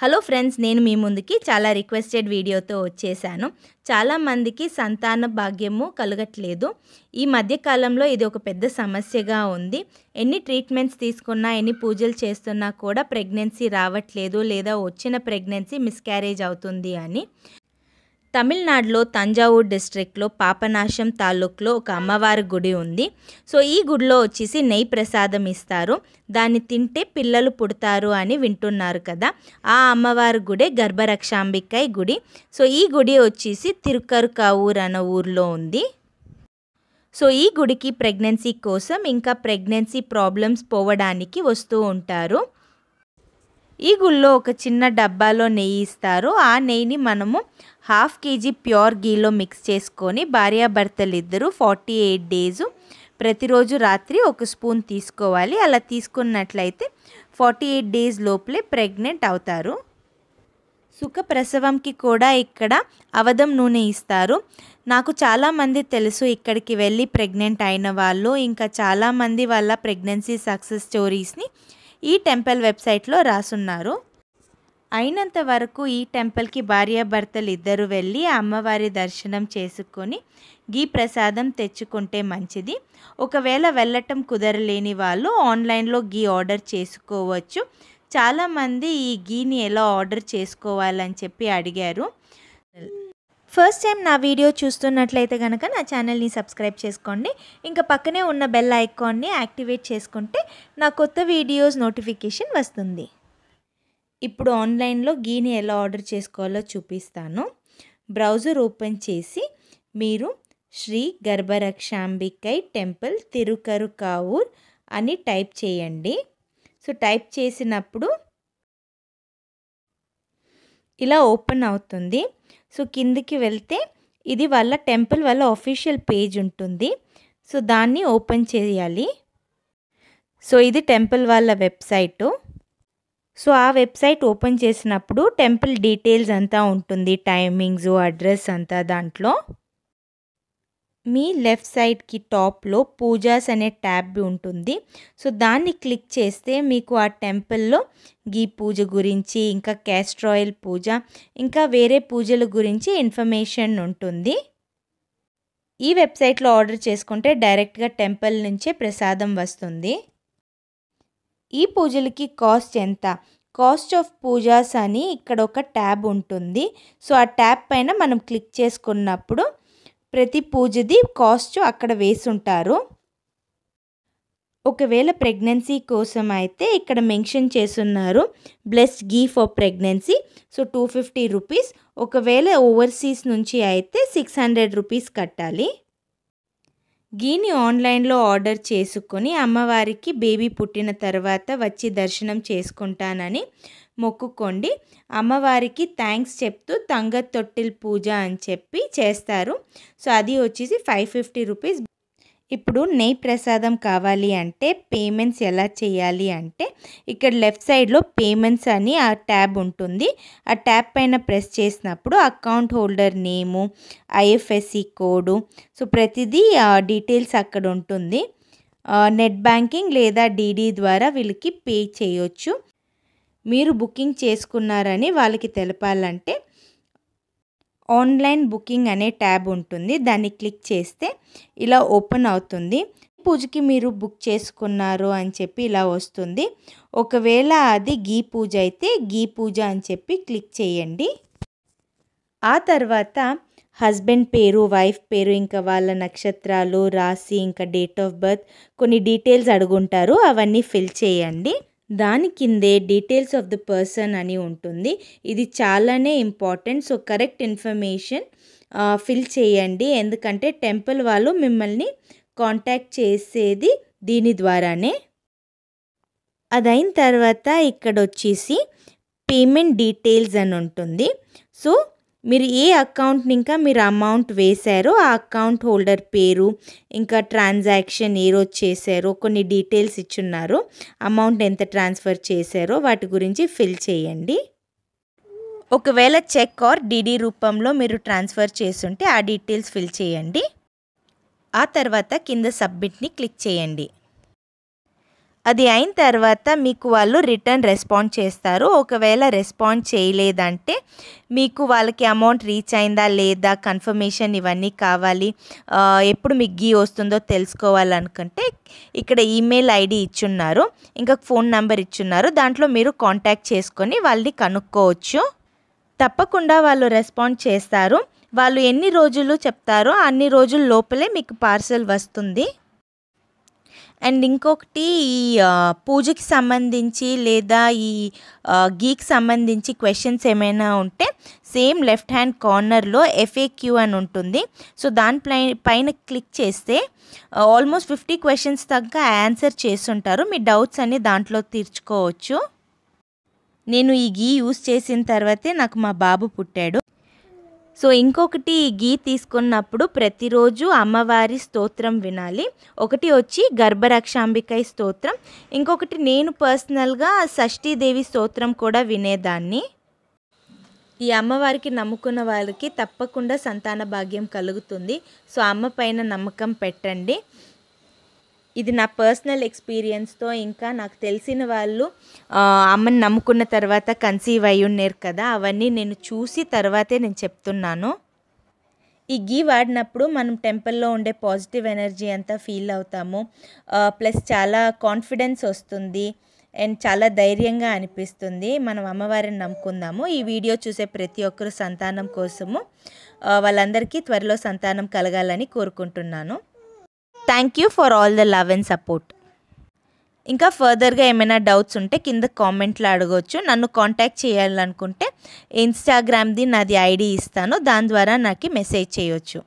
hello friends నేను మీ ముందుకి చాలా రిక్వెస్టెడ్ వీడియోతో వచ్చేసాను చాలామందికి సంతాన భాగ్యము కలగట్లేదు ఈ మధ్యకాలంలో ఇది ఒక పెద్ద సమస్యగా ఉంది ఎన్ని ట్రీట్మెంట్స్ తీసుకున్నా ఎన్ని పూజలు చేస్తున్నా కూడా ప్రెగ్నెన్సీ రావట్లేదు లేదా వచ్చిన ప్రెగ్నెన్సీ మిస్క్యారేజ్ అవుతుంది అని తమిళనాడులో తంజావూర్ డిస్ట్రిక్ట్లో పాపనాశం తాలూక్లో ఒక అమ్మవారి గుడి ఉంది సో ఈ గుడిలో వచ్చేసి నెయ్యి ప్రసాదం ఇస్తారు దాన్ని తింటే పిల్లలు పుడతారు అని వింటున్నారు కదా ఆ అమ్మవారి గుడే గర్భరక్షాంబికాయ గుడి సో ఈ గుడి వచ్చేసి తిరుకరుకావూర్ అనే ఊర్లో ఉంది సో ఈ గుడికి ప్రెగ్నెన్సీ కోసం ఇంకా ప్రెగ్నెన్సీ ప్రాబ్లమ్స్ పోవడానికి వస్తూ ఉంటారు ఈ గుళ్ళో ఒక చిన్న డబ్బాలో నెయ్యి ఇస్తారు ఆ నెయ్యిని మనము హాఫ్ కేజీ ప్యూర్ గీలో మిక్స్ చేసుకొని భార్యాభర్తలు ఇద్దరు ఫార్టీ ఎయిట్ డేస్ ప్రతిరోజు రాత్రి ఒక స్పూన్ తీసుకోవాలి అలా తీసుకున్నట్లయితే ఫార్టీ ఎయిట్ డేస్ లోపలే ప్రెగ్నెంట్ అవుతారు సుఖ ప్రసవంకి కూడా ఇక్కడ అవధం నూనె ఇస్తారు నాకు చాలామంది తెలుసు ఇక్కడికి వెళ్ళి ప్రెగ్నెంట్ అయిన వాళ్ళు ఇంకా చాలామంది వాళ్ళ ప్రెగ్నెన్సీ సక్సెస్ స్టోరీస్ని ఈ టెంపుల్ వెబ్సైట్లో రాసున్నారు అయినంత వరకు ఈ టెంపుల్కి భార్యాభర్తలు ఇద్దరు వెళ్ళి అమ్మవారి దర్శనం చేసుకొని గీ ప్రసాదం తెచ్చుకుంటే మంచిది ఒకవేళ వెళ్ళటం కుదరలేని వాళ్ళు ఆన్లైన్లో గీ ఆర్డర్ చేసుకోవచ్చు చాలామంది ఈ గీని ఎలా ఆర్డర్ చేసుకోవాలని చెప్పి అడిగారు ఫస్ట్ టైం నా వీడియో చూస్తున్నట్లయితే కనుక నా ఛానల్ని సబ్స్క్రైబ్ చేసుకోండి ఇంకా పక్కనే ఉన్న బెల్ ఐకాన్ని యాక్టివేట్ చేసుకుంటే నా కొత్త వీడియోస్ నోటిఫికేషన్ వస్తుంది ఇప్పుడు ఆన్లైన్లో గీని ఎలా ఆర్డర్ చేసుకోవాలో చూపిస్తాను బ్రౌజర్ ఓపెన్ చేసి మీరు శ్రీ గర్భరక్షాంబికై టెంపుల్ తిరుకరు కావూర్ అని టైప్ చేయండి సో టైప్ చేసినప్పుడు ఇలా ఓపెన్ అవుతుంది సో కిందికి వెళ్తే ఇది వాళ్ళ టెంపుల్ వాళ్ళ ఆఫీషియల్ పేజ్ ఉంటుంది సో దాన్ని ఓపెన్ చేయాలి సో ఇది టెంపుల్ వాళ్ళ వెబ్సైటు సో ఆ వెబ్సైట్ ఓపెన్ చేసినప్పుడు టెంపుల్ డీటెయిల్స్ అంతా ఉంటుంది టైమింగ్స్ అడ్రస్ అంతా దాంట్లో మీ లెఫ్ట్ సైడ్కి టాప్లో పూజాస్ అనే ట్యాబ్ ఉంటుంది సో దాన్ని క్లిక్ చేస్తే మీకు ఆ టెంపుల్లో గీ పూజ గురించి ఇంకా క్యాస్ట్రాయిల్ పూజ ఇంకా వేరే పూజల గురించి ఇన్ఫర్మేషన్ ఉంటుంది ఈ వెబ్సైట్లో ఆర్డర్ చేసుకుంటే డైరెక్ట్గా టెంపుల్ నుంచే ప్రసాదం వస్తుంది ఈ పూజలకి కాస్ట్ ఎంత కాస్ట్ ఆఫ్ పూజాస్ అని ఇక్కడ ఒక ట్యాబ్ ఉంటుంది సో ఆ ట్యాబ్ పైన మనం క్లిక్ చేసుకున్నప్పుడు ప్రతి పూజది కాస్ట్ అక్కడ వేసుంటారు ఒకవేళ ప్రెగ్నెన్సీ కోసం అయితే ఇక్కడ మెన్షన్ చేస్తున్నారు blessed ghee for pregnancy so two fifty rupees ఒకవేళ ఓవర్సీస్ నుంచి అయితే సిక్స్ హండ్రెడ్ రూపీస్ కట్టాలి గీని ఆన్లైన్లో ఆర్డర్ చేసుకొని అమ్మవారికి బేబీ పుట్టిన తర్వాత వచ్చి దర్శనం చేసుకుంటానని మొక్కుకోండి అమ్మవారికి థ్యాంక్స్ చెప్తూ తంగ తొట్టిల్ పూజ అని చెప్పి చేస్తారు సో అది వచ్చేసి ఫైవ్ ఫిఫ్టీ రూపీస్ ఇప్పుడు నెయ్యి ప్రసాదం కావాలి అంటే పేమెంట్స్ ఎలా చేయాలి అంటే ఇక్కడ లెఫ్ట్ సైడ్లో పేమెంట్స్ అని ఆ ట్యాబ్ ఉంటుంది ఆ ట్యాబ్ పైన ప్రెస్ చేసినప్పుడు account holder name IFSC code so ప్రతిదీ డీటెయిల్స్ అక్కడ ఉంటుంది నెట్ బ్యాంకింగ్ లేదా డీడీ ద్వారా వీళ్ళకి పే చేయొచ్చు మీరు బుకింగ్ చేసుకున్నారని వాళ్ళకి తెలపాలంటే ఆన్లైన్ బుకింగ్ అనే ట్యాబ్ ఉంటుంది దాన్ని క్లిక్ చేస్తే ఇలా ఓపెన్ అవుతుంది పూజకి మీరు బుక్ చేసుకున్నారు అని చెప్పి ఇలా వస్తుంది ఒకవేళ అది గీ పూజ అయితే గీ పూజ అని చెప్పి క్లిక్ చేయండి ఆ తర్వాత హస్బెండ్ పేరు వైఫ్ పేరు ఇంకా వాళ్ళ నక్షత్రాలు రాసి ఇంకా డేట్ ఆఫ్ బర్త్ కొన్ని డీటెయిల్స్ అడుగుంటారు అవన్నీ ఫిల్ చేయండి దాని కిందే డీటెయిల్స్ ఆఫ్ ద పర్సన్ అని ఉంటుంది ఇది చాలానే important so correct information fill చేయండి ఎందుకంటే టెంపుల్ వాళ్ళు మిమ్మల్ని కాంటాక్ట్ చేసేది దీని ద్వారానే అదైన తర్వాత ఇక్కడ వచ్చేసి పేమెంట్ డీటెయిల్స్ అని ఉంటుంది సో మీరు ఏ అకౌంట్ని ఇంకా మీరు అమౌంట్ వేశారో ఆ అకౌంట్ హోల్డర్ పేరు ఇంకా ట్రాన్సాక్షన్ ఏ రోజు చేశారో కొన్ని డీటెయిల్స్ ఇచ్చున్నారు అమౌంట్ ఎంత ట్రాన్స్ఫర్ చేశారో వాటి గురించి ఫిల్ చేయండి ఒకవేళ చెక్ ఆర్ డీడీ రూపంలో మీరు ట్రాన్స్ఫర్ చేస్తుంటే ఆ డీటెయిల్స్ ఫిల్ చేయండి ఆ తర్వాత కింద సబ్మిట్ని క్లిక్ చేయండి అది అయిన తర్వాత మీకు వాళ్ళు రిటర్న్ రెస్పాండ్ చేస్తారు ఒకవేళ రెస్పాండ్ చేయలేదంటే మీకు వాళ్ళకి అమౌంట్ రీచ్ అయిందా లేదా కన్ఫర్మేషన్ ఇవన్నీ కావాలి ఎప్పుడు మీకు గీ వస్తుందో తెలుసుకోవాలనుకుంటే ఇక్కడ ఈమెయిల్ ఐడి ఇచ్చున్నారు ఇంకా ఫోన్ నెంబర్ ఇచ్చున్నారు దాంట్లో మీరు కాంటాక్ట్ చేసుకొని వాళ్ళని కనుక్కోవచ్చు తప్పకుండా వాళ్ళు రెస్పాండ్ చేస్తారు వాళ్ళు ఎన్ని రోజులు చెప్తారో అన్ని రోజుల లోపలే మీకు పార్సల్ వస్తుంది అండ్ ఇంకొకటి ఈ పూజకి సంబంధించి లేదా ఈ గీకి సంబంధించి క్వశ్చన్స్ ఏమైనా ఉంటే సేమ్ లెఫ్ట్ హ్యాండ్ కార్నర్లో ఎఫ్ఏక్యూ అని ఉంటుంది సో దాని పైన క్లిక్ చేస్తే ఆల్మోస్ట్ ఫిఫ్టీ క్వశ్చన్స్ తగ్గ ఆన్సర్ చేస్తుంటారు మీ డౌట్స్ అన్ని దాంట్లో తీర్చుకోవచ్చు నేను ఈ గీ యూస్ చేసిన తర్వాతే నాకు మా బాబు పుట్టాడు సో ఇంకొకటి గీ తీసుకున్నప్పుడు ప్రతిరోజు అమ్మవారి స్తోత్రం వినాలి ఒకటి వచ్చి గర్భరక్షాంబికై స్తోత్రం ఇంకొకటి నేను పర్సనల్గా షష్ఠీదేవి స్తోత్రం కూడా వినేదాన్ని ఈ అమ్మవారికి నమ్ముకున్న వాళ్ళకి తప్పకుండా సంతాన భాగ్యం కలుగుతుంది సో అమ్మ పైన నమ్మకం పెట్టండి ఇది నా పర్సనల్ ఎక్స్పీరియన్స్తో ఇంకా నాకు తెలిసిన వాళ్ళు అమ్మని నమ్ముకున్న తర్వాత కన్సీవ్ అయి ఉన్నారు కదా అవన్నీ నేను చూసి తర్వాతే నేను చెప్తున్నాను ఈ గీ వాడినప్పుడు మనం టెంపుల్లో ఉండే పాజిటివ్ ఎనర్జీ అంతా ఫీల్ అవుతాము ప్లస్ చాలా కాన్ఫిడెన్స్ వస్తుంది అండ్ చాలా ధైర్యంగా అనిపిస్తుంది మనం అమ్మవారిని నమ్ముకుందాము ఈ వీడియో చూసే ప్రతి ఒక్కరు సంతానం కోసము వాళ్ళందరికీ త్వరలో సంతానం కలగాలని కోరుకుంటున్నాను thank you for all the love and support ఇంకా ఫర్దర్గా ఏమైనా డౌట్స్ ఉంటే కింద కామెంట్లో అడగవచ్చు నన్ను కాంటాక్ట్ చేయాలనుకుంటే ఇన్స్టాగ్రామ్ది నాది ఐడి ఇస్తాను దాని ద్వారా నాకు మెసేజ్ చేయొచ్చు